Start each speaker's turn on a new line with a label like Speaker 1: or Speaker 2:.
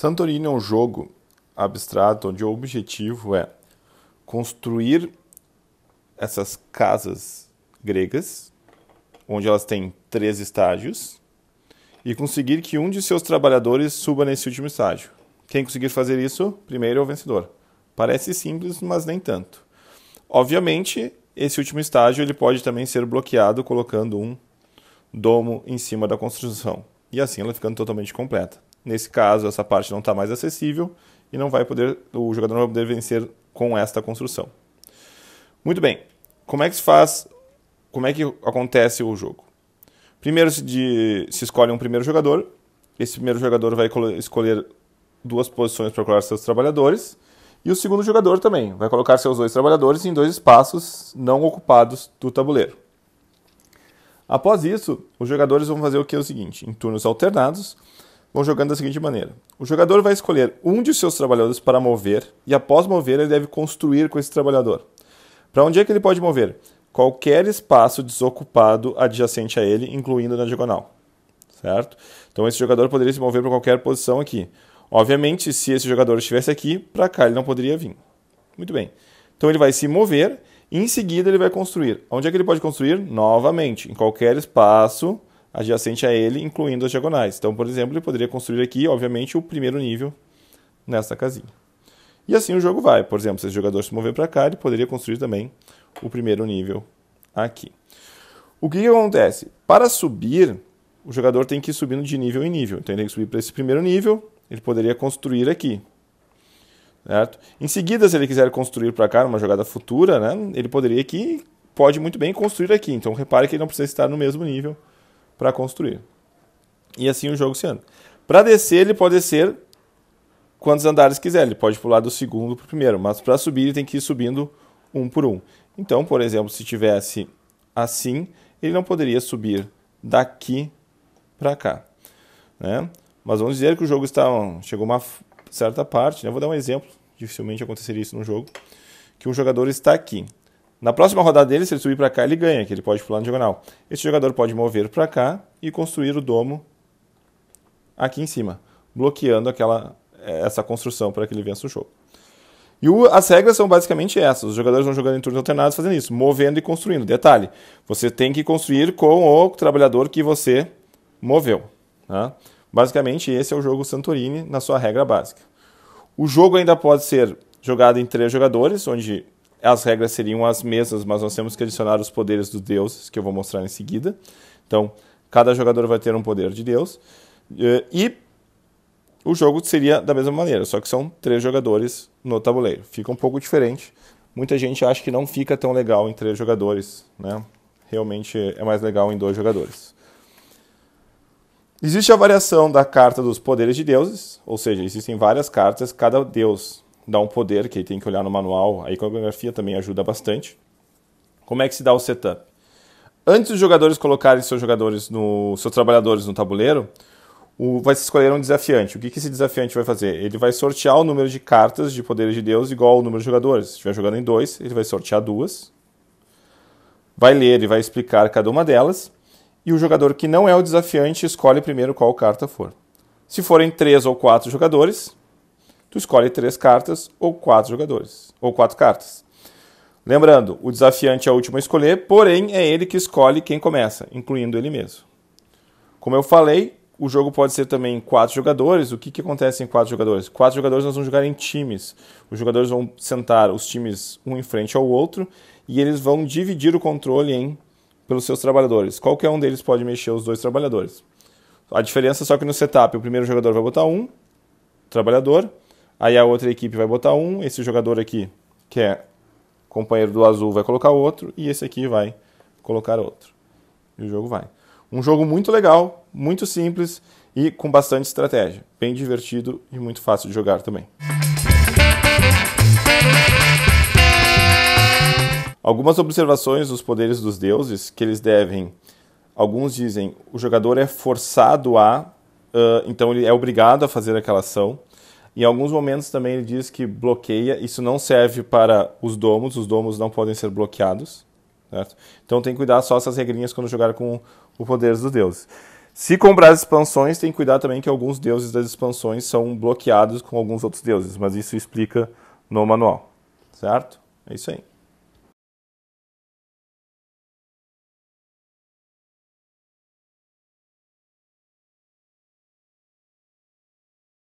Speaker 1: Santorini é um jogo abstrato onde o objetivo é construir essas casas gregas, onde elas têm três estágios, e conseguir que um de seus trabalhadores suba nesse último estágio. Quem conseguir fazer isso, primeiro é o vencedor. Parece simples, mas nem tanto. Obviamente, esse último estágio ele pode também ser bloqueado colocando um domo em cima da construção, e assim ela ficando totalmente completa. Nesse caso, essa parte não está mais acessível e não vai poder, o jogador não vai poder vencer com esta construção. Muito bem. Como é que se faz? Como é que acontece o jogo? Primeiro se, de, se escolhe um primeiro jogador. Esse primeiro jogador vai escolher duas posições para colocar seus trabalhadores. E o segundo jogador também vai colocar seus dois trabalhadores em dois espaços não ocupados do tabuleiro. Após isso, os jogadores vão fazer o que é o seguinte: em turnos alternados, vão jogando da seguinte maneira: o jogador vai escolher um de seus trabalhadores para mover e, após mover, ele deve construir com esse trabalhador. Para onde é que ele pode mover? Qualquer espaço desocupado adjacente a ele, incluindo na diagonal. Certo? Então esse jogador poderia se mover para qualquer posição aqui. Obviamente, se esse jogador estivesse aqui, para cá ele não poderia vir. Muito bem. Então ele vai se mover e em seguida ele vai construir. Onde é que ele pode construir? Novamente, em qualquer espaço adjacente a ele, incluindo as diagonais. Então, por exemplo, ele poderia construir aqui, obviamente, o primeiro nível nessa casinha. E assim o jogo vai. Por exemplo, se esse jogador se mover para cá, ele poderia construir também o primeiro nível aqui. O que, que acontece? Para subir, o jogador tem que ir subindo de nível em nível. Então, ele tem que subir para esse primeiro nível, ele poderia construir aqui. Certo? Em seguida, se ele quiser construir para cá, numa jogada futura, né, ele poderia aqui, pode muito bem construir aqui. Então, repare que ele não precisa estar no mesmo nível para construir. E assim o jogo se anda. Para descer, ele pode ser quantos andares quiser, ele pode pular do segundo para o primeiro, mas para subir, ele tem que ir subindo um por um. Então, por exemplo, se tivesse assim, ele não poderia subir daqui para cá. Né? Mas vamos dizer que o jogo está chegou uma certa parte, né? vou dar um exemplo, dificilmente aconteceria isso no jogo, que um jogador está aqui. Na próxima rodada dele, se ele subir para cá, ele ganha, que ele pode pular na diagonal. Esse jogador pode mover para cá e construir o domo aqui em cima, bloqueando aquela eh, essa construção para que ele vença o jogo. E o, as regras são basicamente essas. Os jogadores vão jogando em turnos alternados fazendo isso, movendo e construindo. Detalhe, você tem que construir com o trabalhador que você moveu. Tá? Basicamente, esse é o jogo Santorini na sua regra básica. O jogo ainda pode ser jogado em três jogadores, onde as regras seriam as mesmas, mas nós temos que adicionar os poderes dos deuses, que eu vou mostrar em seguida. Então, cada jogador vai ter um poder de deus. Eh, e o jogo seria da mesma maneira, só que são três jogadores no tabuleiro. Fica um pouco diferente. Muita gente acha que não fica tão legal em três jogadores, né? Realmente é mais legal em dois jogadores. Existe a variação da carta dos poderes de deuses, ou seja, existem várias cartas, cada deus dá um poder que aí tem que olhar no manual. A iconografia também ajuda bastante. Como é que se dá o setup? Antes dos jogadores colocarem seus jogadores no, seus trabalhadores no tabuleiro, o, vai se escolher um desafiante. O que, que esse desafiante vai fazer? Ele vai sortear o número de cartas de poderes de Deus igual ao número de jogadores. Se estiver jogando em dois, ele vai sortear duas. Vai ler e vai explicar cada uma delas. E o jogador que não é o desafiante escolhe primeiro qual carta for. Se forem três ou quatro jogadores, tu escolhe três cartas ou quatro jogadores, ou quatro cartas. Lembrando, o desafiante é o último a escolher, porém é ele que escolhe quem começa, incluindo ele mesmo. Como eu falei, o jogo pode ser também quatro jogadores. O que, que acontece em quatro jogadores? Quatro jogadores nós vamos jogar em times. Os jogadores vão sentar os times um em frente ao outro e eles vão dividir o controle em, pelos seus trabalhadores. Qualquer é um deles pode mexer os dois trabalhadores. A diferença é só que no setup o primeiro jogador vai botar um trabalhador, Aí a outra equipe vai botar um, esse jogador aqui, que é companheiro do azul, vai colocar outro, e esse aqui vai colocar outro. E o jogo vai. Um jogo muito legal, muito simples e com bastante estratégia. Bem divertido e muito fácil de jogar também. Algumas observações dos poderes dos deuses que eles devem. Alguns dizem o jogador é forçado a, uh, então ele é obrigado a fazer aquela ação. Em alguns momentos também ele diz que bloqueia, isso não serve para os domos, os domos não podem ser bloqueados. Certo? Então tem que cuidar só essas regrinhas quando jogar com o poder dos deuses. Se comprar as expansões, tem que cuidar também que alguns deuses das expansões são bloqueados com alguns outros deuses, mas isso explica no manual, certo? É isso aí.